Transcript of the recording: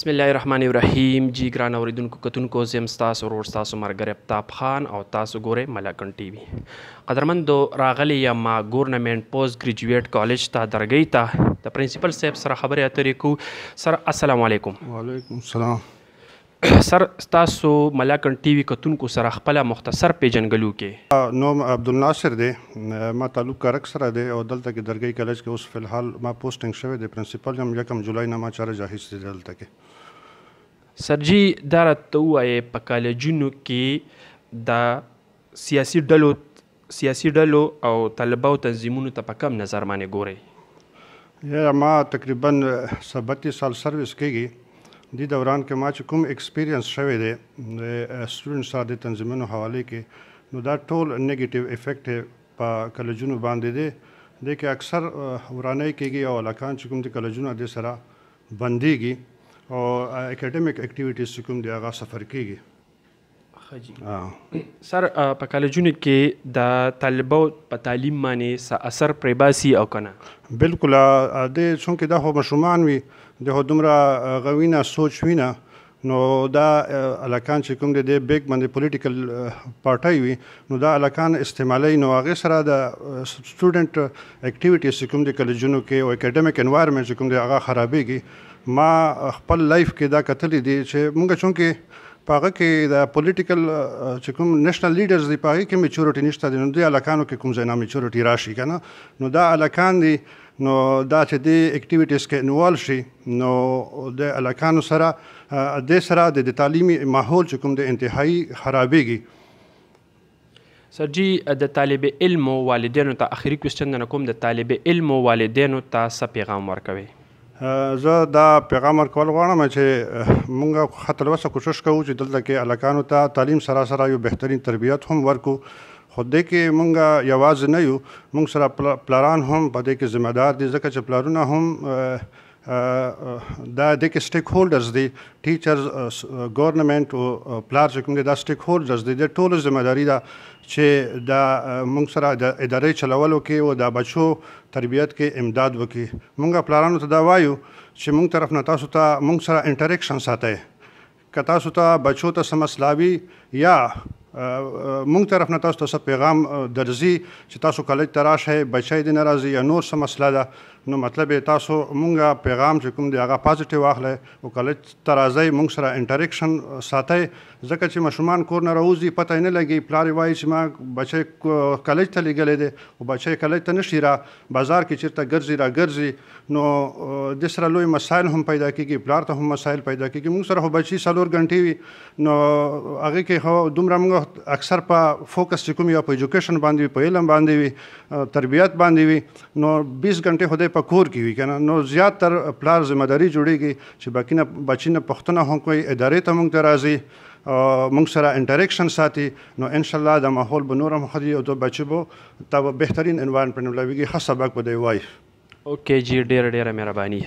بسم الله الرحمن الرحیم جی ګران اوریدونکو کتونکو زم تاسو ورور تاسو مرګر ابتاب خان او تاسو ګوره ملکن ټي وي قدرمندو راغلی یا ما ګورنمنت پوسټ ګریجویټ کالج ته درګی ته د پرنسپل صاحب سره خبرې اترې کو سر السلام علیکم وعلیکم السلام سر تاسو ملاکن ټي وي کتونکو سره خپل مختصر پیجنګلو کې نوم عبد الناصر دی ما تعلق کرک سره دی او دلته کې درګي کالج کې اوس فلحال ما پوسټینګ شوی دی پرنسپل یم یکم جولای نه ما چاره جاهز دی دلته کې سرجی دا راته وایي په کالجونو کې دا سیاسي ډلو سیاسي ډلو او طلبه او تنظیمونو ته په کم نظر باندې ګوري یا ما تقریبا 37 سال سرویس کېږي دی دوران کې ما چې کوم ایکسپیرینس شوی دی د سټوډنټ سره د تنظیمونو حواله کې نو دا ټول نیگیټیو افیکټ په کالجونو باندې دی د کې اکثر ورانه کېږي او علاقان چې کوم د کالجونو د سره بنديږي او اکیډمیک اکټیویټیز چې کوم دی هغه سفر کېږي خجي سر ah. ah, په کالجونو کې د طالبو په تعلیم باندې اثر پریباسي او کنه بالکل د څونکې دا هو مشومان وي د هدومره غوینه سوچ وینه نو دا الکان چې کوم د بیگ باندې پولیټیکل پارټي وي نو دا الکان استعمالي نو هغه سره د سټوډنټ اکټیویټیز چې کوم د کالجونو کې او اکیډمیک انوایرنمنت چې کوم د هغه خرابېږي ما خپل لایف کې دا کتلې دي چې مونږ چونکه پاغه کې د پولیټیکل چې کوم نېشنل لیډرز دی پاغه کې میچورټی نشته دی نو د الکانو کې کوم ځای نه میچورټی راشي کنه نو دا الکان دی نو دا چې دی اکټیویټیز کې انوال شي نو د الکانو سره د سره د تعلیمي ماحول چې کوم د انتهایی خرابېږي سر جی د طالب علم والدینو ته اخري کوېسچن نه کوم د طالب علم والدینو ته څه پیغام ورکوي زه دا پیغام ورکول غواړم چې مونږ خطر وسه کوشش کوو چې دلته کې الکانو ته تعلیم سره سره یو بهترین تربیت هم ورکو خو دې کې مونږ یوازې نه یو مونږ سره پلاران هم په دې کې ذمہ دار دي ځکه چې پلارونه هم دا د کې سټیک هولډرز دي ټیچرز ګورنمنت او پلار څنګه دا سټیک هولډرز دي د ټولو ځمداري دا چې دا موږ سره د ادارې چلولو کې او د بچو تربيت کې امداد وکړي موږ پلانونو ته دا وایو چې موږ طرف نه تاسو ته موږ سره انټریکشن ساتي که تاسو ته بچو ته سمسلاوي یا مونږ طرف نه تاسو ته پیغام درځي چې تاسو کالج ته راشه بچی دې ناراضي یا نور څه مسله ده نو مطلب تاسو مونږه پیغام چې کوم دی هغه پازیټیو واخلئ او کله ترازی مونږ سره انټریکشن ساتي ځکه چې مشومان کور نه راوځي پته نه لګي پلار وایي چې ما بچي کالج ته لګلې دي او بچي کالج ته نشي را بازار کې چیرته ګرځي را ګرځي نو د سره لوی مسایل هم پیدا کیږي پلار ته هم مسایل پیدا کیږي مونږ سره بچي سالور غنټي وي نو هغه کې هو دومره مونږ اکثر په فوکس کوم یا په اډوকেশন باندې په علم باندې وي تربيت باندې وي نو 20 غنټه هده ګرځي په کور کې وي کنه نو زیات تر پلار ځمداري جوړیږي چې باقی نه بچینه پښتنه هم کوي ادارې ته مونږ درازي مونږ سره انټریکشن ساتي نو ان شاء الله د ماحول به نور هم خدي او د بچو به تاسو بهترین انوایرنمنت ولويږي خاصه باک بده وای اوکې جی ډیر ډیر مهرباني